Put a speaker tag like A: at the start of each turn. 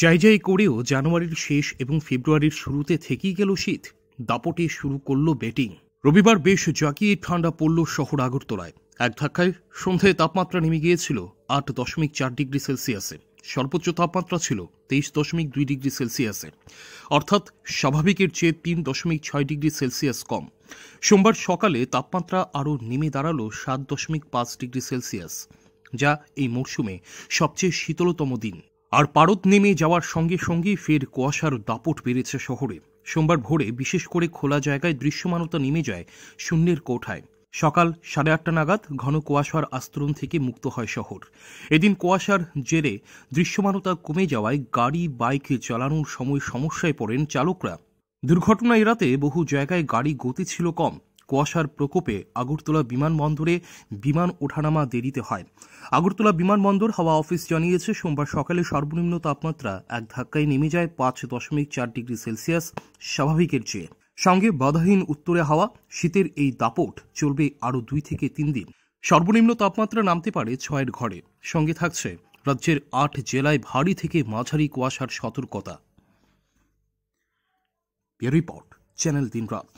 A: যাই যাই করেও জানুয়ারির শেষ এবং ফেব্রুয়ারির শুরুতে থেকেই গেল শীত দাপটে শুরু করল ব্যাটিং রবিবার বেশ জাকিয়ে ঠান্ডা পড়ল শহর আগরতলায় এক ধাক্কায় সন্ধ্যায় তাপমাত্রা নেমে গিয়েছিল আট দশমিক চার ডিগ্রি সেলসিয়াসে সর্বোচ্চ তাপমাত্রা ছিল তেইশ দশমিক দুই ডিগ্রি সেলসিয়াসে অর্থাৎ স্বাভাবিকের চেয়ে তিন দশমিক ছয় ডিগ্রি সেলসিয়াস কম সোমবার সকালে তাপমাত্রা আরও নেমে দাঁড়াল সাত দশমিক পাঁচ ডিগ্রি সেলসিয়াস যা এই মরশুমে সবচেয়ে শীতলতম দিন আর পারদ নেমে যাওয়ার সঙ্গে সঙ্গে ফের কুয়াশার দাপট বেড়েছে শহরে সোমবার ভোরে বিশেষ করে খোলা জায়গায় দৃশ্যমানতা নেমে যায় শূন্যের কোঠায় সকাল সাড়ে আটটা নাগাদ ঘন কুয়াশার আস্তরণ থেকে মুক্ত হয় শহর এদিন কুয়াশার জেরে দৃশ্যমানতা কমে যাওয়ায় গাড়ি বাইক চালানোর সময় সমস্যায় পড়েন চালকরা দুর্ঘটনা এড়াতে বহু জায়গায় গাড়ি গতি ছিল কম কুয়াশার প্রকোপে আগরতলা বিমানবন্দরে বিমান ওঠানামা দেরিতে হয় আগরতলা বিমানবন্দর হাওয়া অফিস জানিয়েছে সোমবার সকালে সর্বনিম্ন তাপমাত্রা এক ধাক্কায় নেমে যায় পাঁচ দশমিক চার ডিগ্রি সেলসিয়াস স্বাভাবিকের চেয়ে সঙ্গে বাধাহীন উত্তরে হাওয়া শীতের এই দাপট চলবে আরও দুই থেকে তিন দিন সর্বনিম্ন তাপমাত্রা নামতে পারে ছয়ের ঘরে সঙ্গে থাকছে রাজ্যের আট জেলায় ভারী থেকে মাঝারি কুয়াশার সতর্কতা রিপোর্ট চ্যানেল দিনরাত